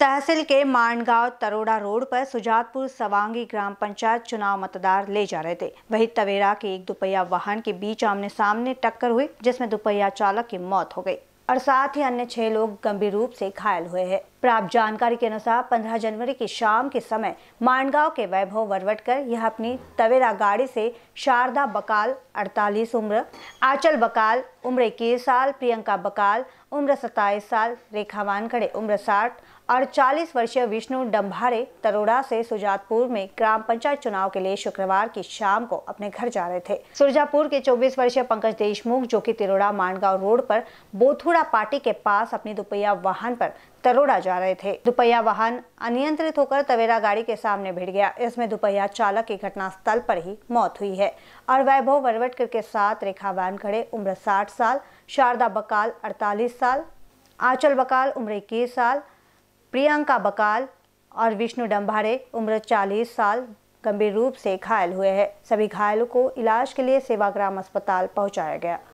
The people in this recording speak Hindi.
तहसील के मांडगांव तरोड़ा रोड पर सुजातपुर सवांगी ग्राम पंचायत चुनाव मतदार ले जा रहे थे वहीं तवेरा के एक दुपहिया वाहन के बीच आमने सामने टक्कर हुई जिसमें दुपहिया चालक की मौत हो गई और साथ ही अन्य छह लोग गंभीर रूप से घायल हुए हैं प्राप्त जानकारी के अनुसार 15 जनवरी की शाम के समय मांडगांव के वैभव वरवटकर यह अपनी तवेरा गाड़ी से शारदा बकाल 48 उम्र आचल बकाल उम्र इक्कीस साल प्रियंका बकाल उम्र 27 साल रेखा वानखड़े उम्र 60 और 40 वर्षीय विष्णु डम्भारे तरोड़ा से सुजातपुर में ग्राम पंचायत चुनाव के लिए शुक्रवार की शाम को अपने घर जा रहे थे सुरजापुर के 24 वर्षीय पंकज देशमुख जो कि तिरोड़ा मांडगांव रोड पर बोथुड़ा पार्टी के पास अपनी दुपहिया वाहन पर तरोड़ा जा रहे थे दुपहिया वाहन अनियंत्रित होकर तवेरा गाड़ी के सामने भिड़ गया इसमें दुपहिया चालक की घटना स्थल पर ही मौत हुई है और वैभव वरवटकर के साथ रेखा वैन खड़े उम्र साठ साल शारदा बकाल अड़तालीस साल आंचल बकाल उम्र इक्कीस साल प्रियंका बकाल और विष्णु डम्भारे उम्र चालीस साल गंभीर रूप से घायल हुए हैं सभी घायलों को इलाज के लिए सेवाग्राम अस्पताल पहुंचाया गया